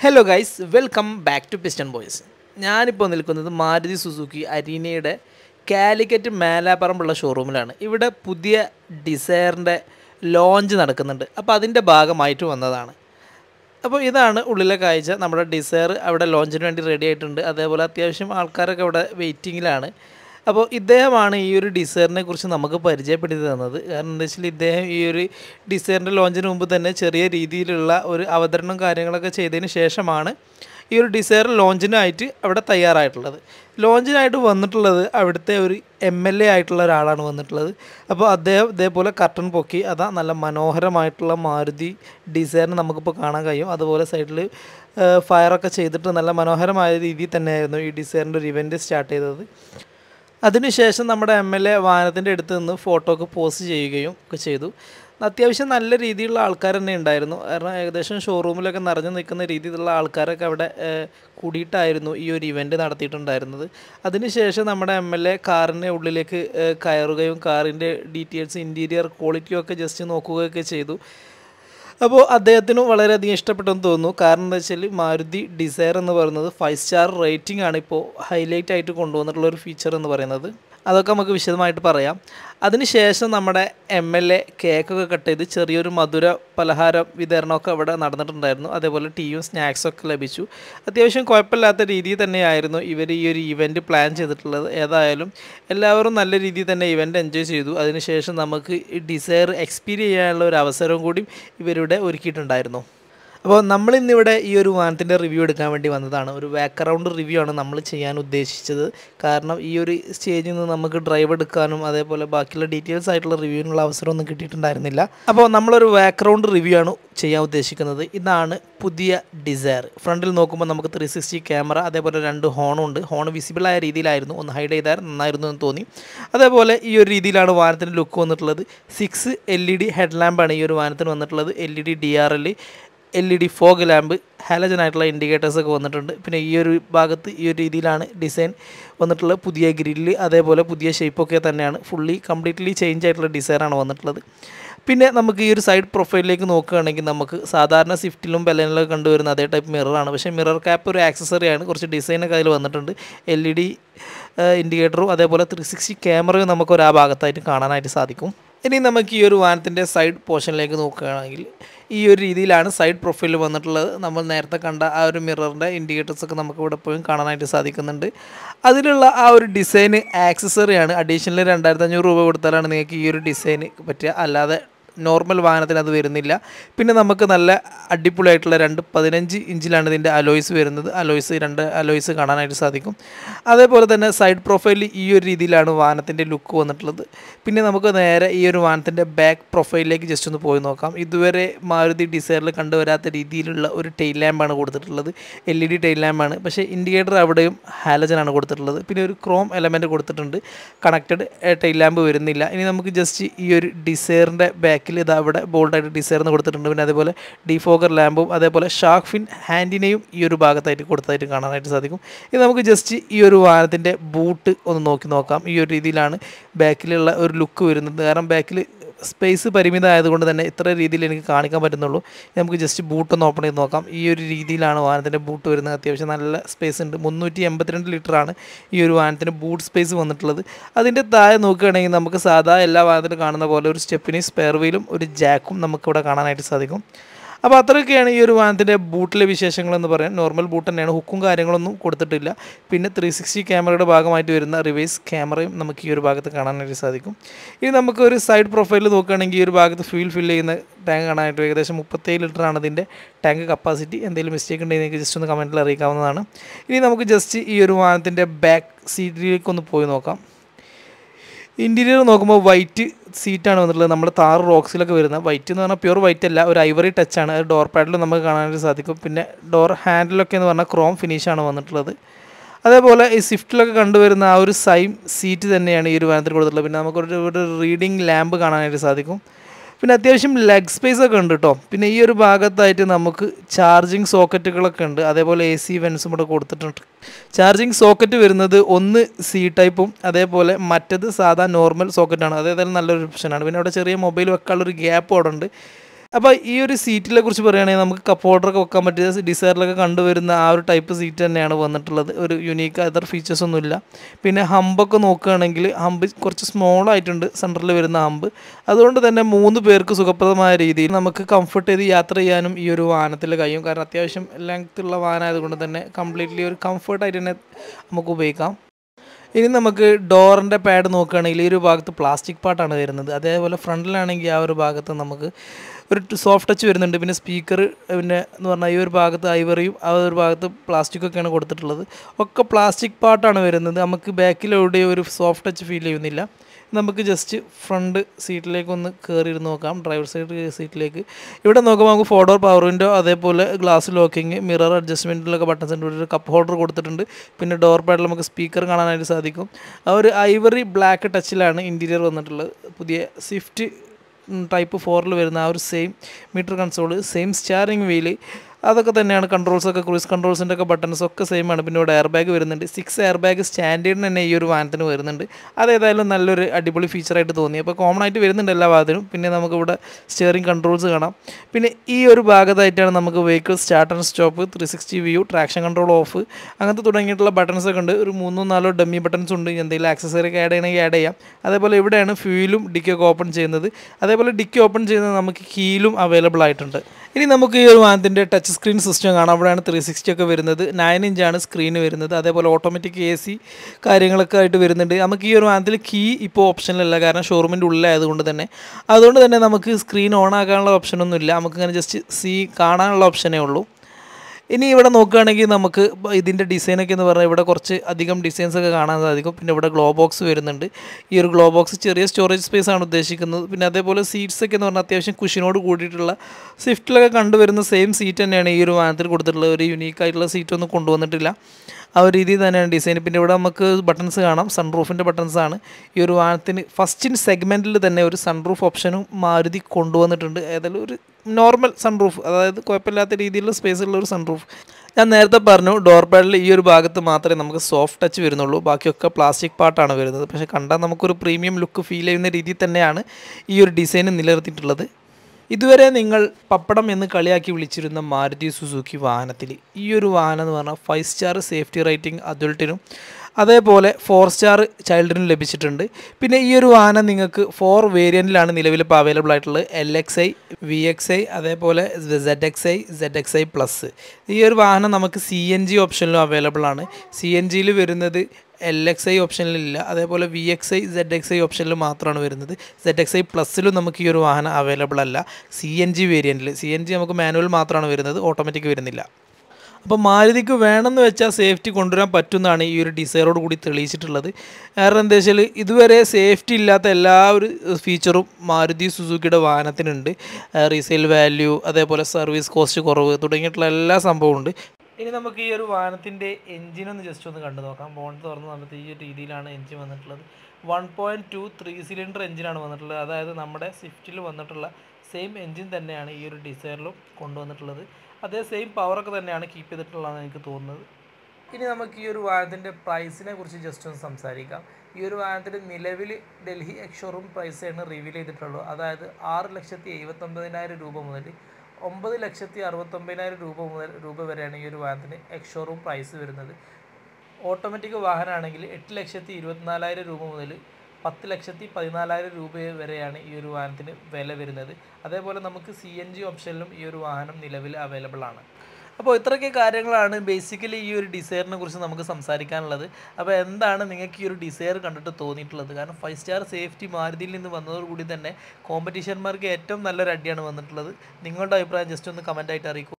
hello guys welcome back to piston boys ഞാനിപ്പോൾ നിൽക്കുന്നത് Maruti Suzuki അരീനയുടെ കാലിക്കറ്റ് മേലാപ്പറമ്പുള്ള ഷോറൂമിലാണ് ഇവിടെ പുതിയ ഡിസൈറിൻ്റെ ലോഞ്ച് നടക്കുന്നുണ്ട് അപ്പോൾ അതിൻ്റെ ഭാഗമായിട്ട് വന്നതാണ് അപ്പോൾ ഇതാണ് ഉള്ളിലെ കാഴ്ച നമ്മുടെ ഡിസയർ അവിടെ ലോഞ്ചിന് വേണ്ടി റെഡി ആയിട്ടുണ്ട് അതേപോലെ അത്യാവശ്യം ആൾക്കാരൊക്കെ അവിടെ വെയ്റ്റിങ്ങിലാണ് അപ്പോൾ ഇദ്ദേഹമാണ് ഈ ഒരു ഡിസൈറിനെ കുറിച്ച് നമുക്ക് പരിചയപ്പെടുത്തി തന്നത് കാരണം എന്താ വെച്ചാൽ ഇദ്ദേഹം ഈ ഒരു ഡിസൈറിൻ്റെ ലോഞ്ചിന് മുമ്പ് തന്നെ ചെറിയ രീതിയിലുള്ള ഒരു അവതരണം കാര്യങ്ങളൊക്കെ ചെയ്തതിന് ശേഷമാണ് ഈ ഒരു ഡിസൈർ ലോഞ്ചിനായിട്ട് അവിടെ തയ്യാറായിട്ടുള്ളത് ലോഞ്ചിനായിട്ട് വന്നിട്ടുള്ളത് അവിടുത്തെ ഒരു എം എൽ എ ആയിട്ടുള്ള ഒരാളാണ് വന്നിട്ടുള്ളത് അപ്പോൾ അദ്ദേഹം ഇതേപോലെ കർട്ടൺ പൊക്കി അതാ നല്ല മനോഹരമായിട്ടുള്ള മാരുതി ഡിസൈറിന് നമുക്കിപ്പോൾ കാണാൻ കഴിയും അതുപോലെ സൈഡിൽ ഫയറൊക്കെ ചെയ്തിട്ട് നല്ല മനോഹരമായ രീതിയിൽ തന്നെയായിരുന്നു ഈ ഡിസൈറിൻ്റെ ഒരു ഇവൻറ്റ് സ്റ്റാർട്ട് ചെയ്തത് അതിനുശേഷം നമ്മുടെ എം എൽ എ വാഹനത്തിൻ്റെ അടുത്ത് നിന്ന് ഫോട്ടോക്ക് പോസ്റ്റ് ചെയ്യുകയും ഒക്കെ ചെയ്തു അത്യാവശ്യം നല്ല രീതിയിലുള്ള ആൾക്കാർ തന്നെ ഉണ്ടായിരുന്നു കാരണം ഏകദേശം ഷോറൂമിലൊക്കെ നിറഞ്ഞു നിൽക്കുന്ന രീതിയിലുള്ള ആൾക്കാരൊക്കെ അവിടെ കൂടിയിട്ടായിരുന്നു ഈ ഒരു ഇവൻ്റ് നടത്തിയിട്ടുണ്ടായിരുന്നത് അതിനുശേഷം നമ്മുടെ എം എൽ എ കാറിൻ്റെ ഉള്ളിലേക്ക് കയറുകയും കാറിൻ്റെ ഡീറ്റെയിൽസ് ഇൻറ്റീരിയർ ക്വാളിറ്റിയൊക്കെ ജസ്റ്റ് നോക്കുകയൊക്കെ ചെയ്തു അപ്പോൾ അദ്ദേഹത്തിന് വളരെയധികം ഇഷ്ടപ്പെട്ടെന്ന് തോന്നുന്നു കാരണം എന്താ വെച്ചാൽ മാരുതി ഡിസയർ എന്ന് പറയുന്നത് ഫൈവ് സ്റ്റാർ റേറ്റിംഗ് ആണ് ഇപ്പോൾ ഹൈലൈറ്റ് ആയിട്ട് കൊണ്ടുവന്നിട്ടുള്ള ഒരു ഫീച്ചർ എന്ന് പറയുന്നത് അതൊക്കെ നമുക്ക് വിശദമായിട്ട് പറയാം അതിനുശേഷം നമ്മുടെ എം എൽ എ കേക്കൊക്കെ കട്ട് ചെയ്ത് ചെറിയൊരു മധുര പലഹാര വിതരണമൊക്കെ അവിടെ നടന്നിട്ടുണ്ടായിരുന്നു അതേപോലെ ടീയും സ്നാക്സും ഒക്കെ ലഭിച്ചു അത്യാവശ്യം കുഴപ്പമില്ലാത്ത രീതിയിൽ തന്നെയായിരുന്നു ഇവർ ഈ ഒരു ഇവൻറ്റ് പ്ലാൻ ചെയ്തിട്ടുള്ളത് ഏതായാലും എല്ലാവരും നല്ല രീതിയിൽ തന്നെ ഇവൻറ്റ് എൻജോയ് ചെയ്തു അതിനുശേഷം നമുക്ക് ഡിസയർ എക്സ്പീരിയൻ ചെയ്യാനുള്ള ഒരു അവസരവും കൂടി ഇവരുടെ ഒരുക്കിയിട്ടുണ്ടായിരുന്നു അപ്പോൾ നമ്മൾ ഇന്നിവിടെ ഈ ഒരു വാഹനത്തിൻ്റെ റിവ്യൂ എടുക്കാൻ വേണ്ടി വന്നതാണ് ഒരു ബാക്ക്ഗ്രൗണ്ട് റിവ്യൂ ആണ് നമ്മൾ ചെയ്യാൻ ഉദ്ദേശിച്ചത് കാരണം ഈ ഒരു സ്റ്റേജിൽ നിന്ന് നമുക്ക് ഡ്രൈവ് എടുക്കാനും അതേപോലെ ബാക്കിയുള്ള ഡീറ്റെയിൽസ് ആയിട്ടുള്ള റിവ്യൂവിനുള്ള അവസരമൊന്നും കിട്ടിയിട്ടുണ്ടായിരുന്നില്ല അപ്പോൾ നമ്മളൊരു ബാക്ക്ഗ്രൗണ്ട് റിവ്യൂ ആണ് ചെയ്യാൻ ഉദ്ദേശിക്കുന്നത് ഇതാണ് പുതിയ ഡിസയർ ഫ്രണ്ടിൽ നോക്കുമ്പോൾ നമുക്ക് ത്രീ സിക്സ്റ്റി ക്യാമറ അതേപോലെ രണ്ട് ഹോണുണ്ട് ഹോൺ വിസിബിളായ രീതിയിലായിരുന്നു ഒന്ന് ഹൈഡ് ചെയ്താൽ നന്നായിരുന്നു എന്ന് തോന്നി അതേപോലെ ഈ ഒരു രീതിയിലാണ് വാഹനത്തിൻ്റെ ലുക്ക് വന്നിട്ടുള്ളത് six L E D head ലാമ്പാണ് ഈ ഒരു വാഹനത്തിന് വന്നിട്ടുള്ളത് L E D D R L L E D fog lamp halogen ആയിട്ടുള്ള ഇൻഡിക്കേറ്റേഴ്സൊക്കെ വന്നിട്ടുണ്ട് പിന്നെ ഈ ഒരു ഭാഗത്ത് ഈ ഒരു രീതിയിലാണ് ഡിസൈൻ വന്നിട്ടുള്ള പുതിയ ഗ്രില്ല് അതേപോലെ പുതിയ ഷേപ്പൊക്കെ തന്നെയാണ് ഫുള്ളി കംപ്ലീറ്റ്ലി ചേഞ്ച് ആയിട്ടുള്ള ഡിസൈനാണ് വന്നിട്ടുള്ളത് പിന്നെ നമുക്ക് ഈ ഒരു സൈഡ് പ്രൊഫൈലിലേക്ക് നോക്കുകയാണെങ്കിൽ നമുക്ക് സാധാരണ സ്വിഫ്റ്റിലും ബലനിലൊക്കെ കണ്ടുവരുന്ന അതേ ടൈപ്പ് മിററാണ് പക്ഷേ മിറർ ക്യാപ്പ് ഒരു ആക്സസറിയാണ് കുറച്ച് ഡിസൈനൊക്കെ അതിൽ വന്നിട്ടുണ്ട് എൽ ഇ ഡി ഇൻഡിക്കേറ്ററും അതേപോലെ ത്രീ സിക്സ്റ്റി ക്യാമറയും നമുക്ക് ആ ഭാഗത്തായിട്ട് കാണാനായിട്ട് സാധിക്കും ഇനി നമുക്ക് ഈ ഒരു വാനത്തിൻ്റെ സൈഡ് പോർഷനിലേക്ക് നോക്കുകയാണെങ്കിൽ ഈ ഒരു രീതിയിലാണ് സൈഡ് പ്രൊഫൈൽ വന്നിട്ടുള്ളത് നമ്മൾ നേരത്തെ കണ്ട ആ ഒരു മിററിൻ്റെ ഇൻഡിക്കേറ്റേഴ്സൊക്കെ നമുക്ക് ഇവിടെ പോയും കാണാനായിട്ട് സാധിക്കുന്നുണ്ട് അതിലുള്ള ആ ഒരു ഡിസൈന് ആക്സസറിയാണ് അഡീഷണൽ രണ്ടായിരത്തി അഞ്ഞൂറ് രൂപ കൊടുത്താലാണ് നിങ്ങൾക്ക് ഈ ഒരു ഡിസൈന് പറ്റുക അല്ലാതെ നോർമൽ വാഹനത്തിന് അത് വരുന്നില്ല പിന്നെ നമുക്ക് നല്ല അടിപൊളിയായിട്ടുള്ള രണ്ട് പതിനഞ്ച് ഇഞ്ചിലാണ് ഇതിൻ്റെ അലോയ്സ് വരുന്നത് അലോയ്സ് രണ്ട് അലോയ്സ് കാണാനായിട്ട് സാധിക്കും അതേപോലെ തന്നെ സൈഡ് പ്രൊഫൈലിൽ ഈ ഒരു രീതിയിലാണ് വാഹനത്തിൻ്റെ ലുക്ക് വന്നിട്ടുള്ളത് പിന്നെ നമുക്ക് നേരെ ഈ ഒരു വാഹനത്തിൻ്റെ ബാക്ക് പ്രൊഫൈലിലേക്ക് ജസ്റ്റ് ഒന്ന് പോയി നോക്കാം ഇതുവരെ മാരുതി ഡിസൈറിൽ കണ്ടുവരാത്ത രീതിയിലുള്ള ഒരു ടെയിൽ ലാമ്പാണ് കൊടുത്തിട്ടുള്ളത് എൽ ഇ ഡി ടെയിൽ ലാമ്പാണ് പക്ഷേ ഇൻഡിക്കേറ്റർ അവിടെയും ഹാലജനാണ് കൊടുത്തിട്ടുള്ളത് പിന്നെ ഒരു ക്രോം എലമെൻറ്റ് കൊടുത്തിട്ടുണ്ട് കണക്റ്റഡ് ടെയിൽ ലാമ്പ് വരുന്നില്ല ഇനി നമുക്ക് ജസ്റ്റ് ഈ ഒരു ഡിസൈറിൻ്റെ ബാക്ക് ബാക്കിൽ ഇതാ ഇവിടെ ബോൾഡായിട്ട് ഡിസൈർന്ന് കൊടുത്തിട്ടുണ്ട് പിന്നെ അതേപോലെ ഡിഫോഗർ ലാമ്പും അതേപോലെ ഷാർക്ക് ഫിൻ ഹാൻഡിനെയും ഈ ഒരു ഭാഗത്തായിട്ട് കൊടുത്തായിട്ട് കാണാനായിട്ട് സാധിക്കും ഇത് നമുക്ക് ജസ്റ്റ് ഈ ഒരു വാഹനത്തിൻ്റെ ബൂട്ട് ഒന്ന് നോക്കി നോക്കാം ഈ ഒരു രീതിയിലാണ് ബാക്കിലുള്ള ഒരു ലുക്ക് വരുന്നത് കാരണം ബാക്കിൽ സ്പേസ് പരിമിതമായതുകൊണ്ട് തന്നെ ഇത്ര രീതിയിൽ എനിക്ക് കാണിക്കാൻ പറ്റുന്നുള്ളൂ നമുക്ക് ജസ്റ്റ് ബൂട്ടൊന്ന് ഓപ്പൺ ചെയ്ത് നോക്കാം ഈ ഒരു രീതിയിലാണ് വാഹനത്തിൻ്റെ ബൂട്ട് വരുന്നത് അത്യാവശ്യം നല്ല സ്പേസ് ഉണ്ട് മുന്നൂറ്റി എൺപത്തിരണ്ട് ലിറ്ററാണ് ഈ ഒരു വാഹനത്തിൻ്റെ ബൂട്ട് സ്പേസ് വന്നിട്ടുള്ളത് അതിൻ്റെ താഴെ നോക്കുകയാണെങ്കിൽ നമുക്ക് സാധാ എല്ലാ വാഹനത്തിലും കാണുന്ന പോലെ ഒരു സ്റ്റെപ്പിനെയും സ്പെയർ വീലും ഒരു ജാക്കും നമുക്കിവിടെ കാണാനായിട്ട് സാധിക്കും അപ്പോൾ അത്രയൊക്കെയാണ് ഈ ഒരു വാഹനത്തിൻ്റെ ബൂട്ടിലെ വിശേഷങ്ങളെന്ന് പറയാൻ നോർമൽ ബൂട്ട് തന്നെയാണ് ഹുക്കും കാര്യങ്ങളൊന്നും കൊടുത്തിട്ടില്ല പിന്നെ ത്രീ സിക്സ്റ്റി ക്യാമറയുടെ ഭാഗമായിട്ട് വരുന്ന റിവേഴ്സ് ക്യാമറയും നമുക്ക് ഈ ഒരു ഭാഗത്ത് കാണാനായിട്ട് സാധിക്കും ഇനി നമുക്ക് ഒരു സൈഡ് പ്രൊഫൈൽ നോക്കുകയാണെങ്കിൽ ഈ ഒരു ഭാഗത്ത് ഫ്യൂൽ ഫിൽ ചെയ്യുന്ന ടാങ്ക് കാണാനായിട്ട് ഏകദേശം മുപ്പത്തേഴ് ലിറ്ററാണ് അതിൻ്റെ ടാങ്ക് കപ്പാസിറ്റി എന്തെങ്കിലും മിസ്റ്റേക്ക് ഉണ്ടെങ്കിൽ നിങ്ങൾക്ക് ജസ്റ്റ് ഒന്ന് കമൻറ്റിൽ അറിയിക്കാവുന്നതാണ് ഇനി നമുക്ക് ജസ്റ്റ് ഈ ഒരു വാഹനത്തിൻ്റെ ബാക്ക് സീറ്റിലേക്ക് ഒന്ന് പോയി നോക്കാം ഇൻറ്റീരിയർ നോക്കുമ്പോൾ വൈറ്റ് സീറ്റാണ് വന്നിട്ടുള്ളത് നമ്മുടെ താറ് റോക്സിലൊക്കെ വരുന്ന വൈറ്റ് എന്ന് പറഞ്ഞാൽ പ്യുവർ വൈറ്റ് അല്ല ഒരു ഐവറി ടച്ചാണ് അത് ഡോർ പാഡിൽ നമുക്ക് കാണാനായിട്ട് സാധിക്കും പിന്നെ ഡോർ ഹാൻഡിലൊക്കെ എന്ന് പറഞ്ഞാൽ ക്രോം ഫിനിഷാണ് വന്നിട്ടുള്ളത് അതേപോലെ ഈ സ്വിഫ്റ്റിലൊക്കെ കണ്ടുവരുന്ന ആ ഒരു സൈം സീറ്റ് തന്നെയാണ് ഈ ഒരു വാഹനത്തിൽ കൊടുത്തിട്ടുള്ളത് പിന്നെ നമുക്കൊരു ഒരു റീഡിംഗ് ലാമ്പ് കാണാനായിട്ട് സാധിക്കും പിന്നെ അത്യാവശ്യം ലെഗ് സ്പേസ് ഒക്കെ ഉണ്ട് കേട്ടോ പിന്നെ ഈ ഒരു ഭാഗത്തായിട്ട് നമുക്ക് ചാർജിങ് സോക്കറ്റുകളൊക്കെ ഉണ്ട് അതേപോലെ എ സി വെൻസും ഇവിടെ കൊടുത്തിട്ടുണ്ട് ചാർജിങ് സോക്കറ്റ് വരുന്നത് ഒന്ന് സി ടൈപ്പും അതേപോലെ മറ്റത് സാധാ നോർമൽ സോക്കറ്റാണ് അതേതായാലും നല്ലൊരു ഓപ്ഷനാണ് പിന്നെ അവിടെ ചെറിയ മൊബൈൽ വെക്കാനുള്ളൊരു ഗ്യാപ്പ് അവിടെ ഉണ്ട് അപ്പോൾ ഈ ഒരു സീറ്റിലെ കുറിച്ച് പറയുകയാണെങ്കിൽ നമുക്ക് കപ്പ് ഹോൾഡറൊക്കെ വെക്കാൻ പറ്റിയ ഡിസൈറിലൊക്കെ കണ്ടുവരുന്ന ആ ഒരു ടൈപ്പ് സീറ്റ് തന്നെയാണ് വന്നിട്ടുള്ളത് ഒരു യുണീക്ക് അതർ ഫീച്ചേഴ്സ് ഒന്നുമില്ല പിന്നെ ഹമ്പൊക്കെ നോക്കുകയാണെങ്കിൽ ഹമ്പ് കുറച്ച് സ്മോൾ ആയിട്ടുണ്ട് സെൻറ്ററിൽ വരുന്ന ഹമ്പ് അതുകൊണ്ട് തന്നെ മൂന്ന് പേർക്ക് സുഖപ്രദമായ രീതിയിൽ നമുക്ക് കംഫർട്ട് ചെയ്ത് യാത്ര ചെയ്യാനും ഈ ഒരു വാഹനത്തിൽ കഴിയും കാരണം അത്യാവശ്യം ലെങ്ത്തുള്ള വാഹനമായതുകൊണ്ട് തന്നെ കംപ്ലീറ്റ്ലി ഒരു കംഫർട്ടായിട്ട് തന്നെ നമുക്ക് ഉപയോഗിക്കാം ഇനി നമുക്ക് ഡോറിൻ്റെ പാഡ് നോക്കുകയാണെങ്കിൽ ഈ ഒരു ഭാഗത്ത് പ്ലാസ്റ്റിക് പാട്ടാണ് വരുന്നത് അതേപോലെ ഫ്രണ്ടിലാണെങ്കിൽ ആ ഒരു ഭാഗത്ത് നമുക്ക് ഒരു സോഫ്റ്റ് ടച്ച് വരുന്നുണ്ട് പിന്നെ സ്പീക്കർ പിന്നെ എന്ന് പറഞ്ഞാൽ ഈ ഒരു ഭാഗത്ത് ഐവറിയും ആ ഒരു ഭാഗത്ത് പ്ലാസ്റ്റിക്കൊക്കെയാണ് കൊടുത്തിട്ടുള്ളത് ഒക്കെ പ്ലാസ്റ്റിക് പാട്ടാണ് വരുന്നത് നമുക്ക് ബാക്കിലൂടെ ഒരു സോഫ്റ്റ് ടച്ച് ഫീൽ ചെയ്യുന്നില്ല നമുക്ക് ജസ്റ്റ് ഫ്രണ്ട് സീറ്റിലേക്കൊന്ന് കയറിയിരുന്ന് നോക്കാം ഡ്രൈവർ സൈഡ് സീറ്റിലേക്ക് ഇവിടെ നോക്കുമ്പോൾ നമുക്ക് ഫോർ ഡോർ പവർ വിൻഡോ അതേപോലെ ഗ്ലാസ് ലോക്കിങ് മിറർ അഡ്ജസ്റ്റ്മെൻറ്റിലൊക്കെ ബട്ടൺസ് ഉണ്ട് ഒരു കപ്പ് ഹോൾഡർ കൊടുത്തിട്ടുണ്ട് പിന്നെ ഡോർ പാഡിൽ നമുക്ക് സ്പീക്കർ കാണാനായിട്ട് സാധിക്കും ആ ഒരു ഐവറി ബ്ലാക്ക് ടച്ചിലാണ് ഇൻറ്റീരിയർ വന്നിട്ടുള്ളത് പുതിയ സ്വിഫ്റ്റ് ടൈപ്പ് ഫോറിൽ വരുന്ന ആ ഒരു same meter console same steering wheel അതൊക്കെ തന്നെയാണ് കൺട്രോൾസൊക്കെ ക്രൂസ് കൺട്രോൾസിൻ്റെ ഒക്കെ ബട്ടൺസ് ഒക്കെ സെയിം ആണ് പിന്നെ ഇവിടെ എയർ ബാഗ് വരുന്നുണ്ട് സിക്സ് എയർ ബാഗ് സ്റ്റാൻഡേർഡ് തന്നെ ഈ ഒരു വാഹനത്തിന് വരുന്നുണ്ട് അതേതായാലും നല്ലൊരു അടിപൊളി ഫീച്ചറായിട്ട് തോന്നി അപ്പോൾ കോമൺ ആയിട്ട് വരുന്നുണ്ട് എല്ലാ ഭാഗത്തിനും പിന്നെ നമുക്കിവിടെ സ്റ്റിയറിംഗ് കൺട്രോൾസ് കാണാം പിന്നെ ഈ ഒരു ഭാഗത്തായിട്ടാണ് നമുക്ക് vehicle start and stop three sixty view traction control off അങ്ങനത്തെ തുടങ്ങിയിട്ടുള്ള ബട്ടൺസ് ഒക്കെ ഉണ്ട് ഒരു മൂന്നോ നാലോ ഡമ്മി ബട്ടൺസ് ഉണ്ട് എന്തെങ്കിലും ആക്സസറി ഒക്കെ ആഡ് ചെയ്യണമെങ്കിൽ ആഡ് ചെയ്യാം അതേപോലെ ഇവിടെയാണ് ഫ്യൂലും ഡിക്കൊക്കെ ഓപ്പൺ ചെയ്യുന്നത് അതേപോലെ ഡിക്കി ഓപ്പൺ ചെയ്യുന്നത് നമുക്ക് കീലും അവൈലബിൾ ആയിട്ടുണ്ട് ഇനി നമുക്ക് ഈ ഒരു വാഹനത്തിൻ്റെ ടച്ച് സ്ക്രീൻ സിസ്റ്റം കാണാം അവിടെയാണ് ത്രീ സിക്സ്റ്റി ഒക്കെ വരുന്നത് നയൻ ഇഞ്ചാണ് സ്ക്രീൻ വരുന്നത് അതേപോലെ ഓട്ടോമാറ്റിക് എ സി കാര്യങ്ങളൊക്കെ ആയിട്ട് വരുന്നുണ്ട് നമുക്ക് ഈ ഒരു വാഹനത്തിൽ കീ ഇപ്പോൾ ഓപ്ഷനിലല്ല കാരണം ഷോറൂമിൻ്റെ ഉള്ളിലായതുകൊണ്ട് തന്നെ അതുകൊണ്ട് തന്നെ നമുക്ക് സ്ക്രീൻ ഓൺ ആക്കാനുള്ള ഓപ്ഷനൊന്നുമില്ല നമുക്കിങ്ങനെ ജസ്റ്റ് സി കാണാനുള്ള ഓപ്ഷനേ ഉള്ളൂ ഇനി ഇവിടെ നോക്കുകയാണെങ്കിൽ നമുക്ക് ഇതിൻ്റെ ഡിസൈനൊക്കെ എന്ന് പറഞ്ഞാൽ ഇവിടെ കുറച്ച് അധികം ഡിസൈൻസ് ഒക്കെ കാണാൻ സാധിക്കും പിന്നെ ഇവിടെ ഗ്ലോ ബോക്സ് വരുന്നുണ്ട് ഈ ഒരു ഗ്ലോ ബോക്സ് ചെറിയ സ്റ്റോറേജ് സ്പേസ് ആണ് ഉദ്ദേശിക്കുന്നത് പിന്നെ അതേപോലെ സീറ്റ്സ് ഒക്കെ എന്ന് പറഞ്ഞാൽ അത്യാവശ്യം കുഷിനോട് കൂടിയിട്ടുള്ള സ്വിഫ്റ്റിലൊക്കെ കണ്ടുവരുന്ന സെയിം സീറ്റ് തന്നെയാണ് ഈ ഒരു വാഹനത്തിൽ കൊടുത്തിട്ടുള്ളത് ഒരു യുണീക്കായിട്ടുള്ള സീറ്റൊന്നും കൊണ്ടുവന്നിട്ടില്ല ആ ഒരു രീതിയിൽ തന്നെയാണ് ഡിസൈൻ പിന്നെ ഇവിടെ നമുക്ക് ബട്ടൺസ് കാണാം സൺ റൂഫിൻ്റെ ബട്ടൺസാണ് ഈ ഒരു വാഹനത്തിന് ഫസ്റ്റ് സെഗ്മെൻറ്റിൽ തന്നെ ഒരു സൺ റൂഫ് ഓപ്ഷനും മാരുതി കൊണ്ടുവന്നിട്ടുണ്ട് ഏതായാലും ഒരു നോർമൽ സൺ റൂഫ് അതായത് കുഴപ്പമില്ലാത്ത രീതിയിലുള്ള സ്പേസുള്ള ഒരു സൺ റൂഫ് ഞാൻ നേരത്തെ പറഞ്ഞു ഡോർ പാഡിൽ ഈ ഒരു ഭാഗത്ത് മാത്രമേ നമുക്ക് സോഫ്റ്റ് ടച്ച് വരുന്നുള്ളൂ ബാക്കിയൊക്കെ പ്ലാസ്റ്റിക് പാർട്ടാണ് വരുന്നത് പക്ഷേ കണ്ടാൽ നമുക്കൊരു പ്രീമിയം ലുക്ക് ഫീൽ ചെയ്യുന്ന രീതിയിൽ തന്നെയാണ് ഈ ഒരു ഡിസൈൻ നിലനിർത്തിയിട്ടുള്ളത് ഇതുവരെ നിങ്ങൾ പപ്പടം എന്ന് കളിയാക്കി വിളിച്ചിരുന്ന മാരുതി സുസുക്കി വാഹനത്തിൽ ഈ ഒരു വാഹനം എന്ന് പറഞ്ഞാൽ ഫൈവ് സ്റ്റാർ സേഫ്റ്റി റേറ്റിംഗ് അതുൾട്ടിനും അതേപോലെ ഫോർ സ്റ്റാർ ചൈൽഡിനും ലഭിച്ചിട്ടുണ്ട് പിന്നെ ഈ ഒരു വാഹനം നിങ്ങൾക്ക് ഫോർ വേരിയൻറ്റിലാണ് നിലവിൽ ഇപ്പോൾ അവൈലബിൾ ആയിട്ടുള്ളത് L X I V X I അതേപോലെ Z X I Z X I plus ഈ ഒരു വാഹനം നമുക്ക് സി എൻ ജി ഓപ്ഷനിലും അവൈലബിൾ ആണ് സി എൻ ജിയിൽ വരുന്നത് എൽ എക്സ് ഐ ഓപ്ഷനിലില്ല അതേപോലെ V X I Z X I ഓപ്ഷനിൽ മാത്രമാണ് വരുന്നത് സെഡ് എക്സ് ഐ പ്ലസ്സിലും നമുക്ക് ഈ ഒരു വാഹനം അവൈലബിൾ അല്ല സി എൻ ജി വേരിയൻറ്റിൽ സി എൻ ജി നമുക്ക് മാനുവൽ മാത്രമാണ് വരുന്നത് ഓട്ടോമാറ്റിക് വരുന്നില്ല അപ്പോൾ മാരുതിക്ക് വേണമെന്ന് വെച്ചാൽ സേഫ്റ്റി കൊണ്ടുവരാൻ പറ്റുന്നതാണ് ഈ ഒരു ഡിസൈറോട് കൂടി തെളിയിച്ചിട്ടുള്ളത് കാരണം എന്താ വെച്ചാൽ ഇതുവരെ സേഫ്റ്റി ഇല്ലാത്ത എല്ലാ ഒരു ഫീച്ചറും മാരുതി സുസുക്കിയുടെ വാഹനത്തിനുണ്ട് റീസെയിൽ വാല്യൂ അതേപോലെ സർവീസ് കോസ്റ്റ് കുറവ് തുടങ്ങിയിട്ടുള്ള എല്ലാ ഉണ്ട് ഇനി നമുക്ക് ഈ ഒരു വാഹനത്തിൻ്റെ എൻജിനൊന്ന് ജസ്റ്റ് ഒന്ന് കണ്ടു നോക്കാം ബോണ്ട് തുറന്ന് നമുക്ക് ഈ രീതിയിലാണ് എൻജിൻ വന്നിട്ടുള്ളത് one point two three cylinder എൻജിനാണ് വന്നിട്ടുള്ളത് അതായത് നമ്മുടെ സ്വിഫ്റ്റിൽ വന്നിട്ടുള്ള സെയിം എൻജിൻ തന്നെയാണ് ഈ ഒരു ഡിസൈറിലും കൊണ്ടുവന്നിട്ടുള്ളത് അതേ സെയിം പവറൊക്കെ തന്നെയാണ് കീപ്പ് ചെയ്തിട്ടുള്ളതെന്ന് എനിക്ക് തോന്നുന്നത് ഇനി നമുക്ക് ഈ ഒരു വാഹനത്തിൻ്റെ പ്രൈസിനെ കുറിച്ച് ജസ്റ്റ് ഒന്ന് സംസാരിക്കാം ഈ ഒരു വാഹനത്തിൽ നിലവിൽ ഡൽഹി പ്രൈസ് പ്രൈസാണ് റിവീൽ ചെയ്തിട്ടുള്ളൂ അതായത് ആറ് ലക്ഷത്തി എഴുപത്തൊമ്പതിനായിരം രൂപ മുതൽ ഒമ്പത് ലക്ഷത്തി അറുപത്തൊമ്പതിനായിരം രൂപ മുതൽ രൂപ വരെയാണ് ഈ ഒരു വാഹനത്തിന് എക്ഷോറൂം പ്രൈസ് വരുന്നത് ഓട്ടോമാറ്റിക് വാഹനമാണെങ്കിൽ എട്ട് ലക്ഷത്തി ഇരുപത്തിനാലായിരം രൂപ മുതൽ പത്ത് ലക്ഷത്തി പതിനാലായിരം രൂപ വരെയാണ് ഈ ഒരു വാഹനത്തിന് വില വരുന്നത് അതേപോലെ നമുക്ക് സി എൻ ജി ഓപ്ഷനിലും ഈ ഒരു വാഹനം നിലവിൽ അവൈലബിൾ ആണ് അപ്പോൾ ഇത്രയൊക്കെ കാര്യങ്ങളാണ് ബേസിക്കലി ഈ ഒരു ഡിസൈറിനെ കുറിച്ച് നമുക്ക് സംസാരിക്കാനുള്ളത് അപ്പോൾ എന്താണ് നിങ്ങൾക്ക് ഈ ഒരു ഡിസയർ കണ്ടിട്ട് തോന്നിയിട്ടുള്ളത് കാരണം ഫൈവ് സ്റ്റാർ സേഫ്റ്റി മാരുതിയിൽ നിന്ന് വന്നതോടുകൂടി തന്നെ കോമ്പറ്റീഷന്മാർക്ക് ഏറ്റവും നല്ലൊരു അടിയാണ് വന്നിട്ടുള്ളത് നിങ്ങളുടെ അഭിപ്രായം ജസ്റ്റ് ഒന്ന് കമൻ്റായിട്ട് അറിയിക്കും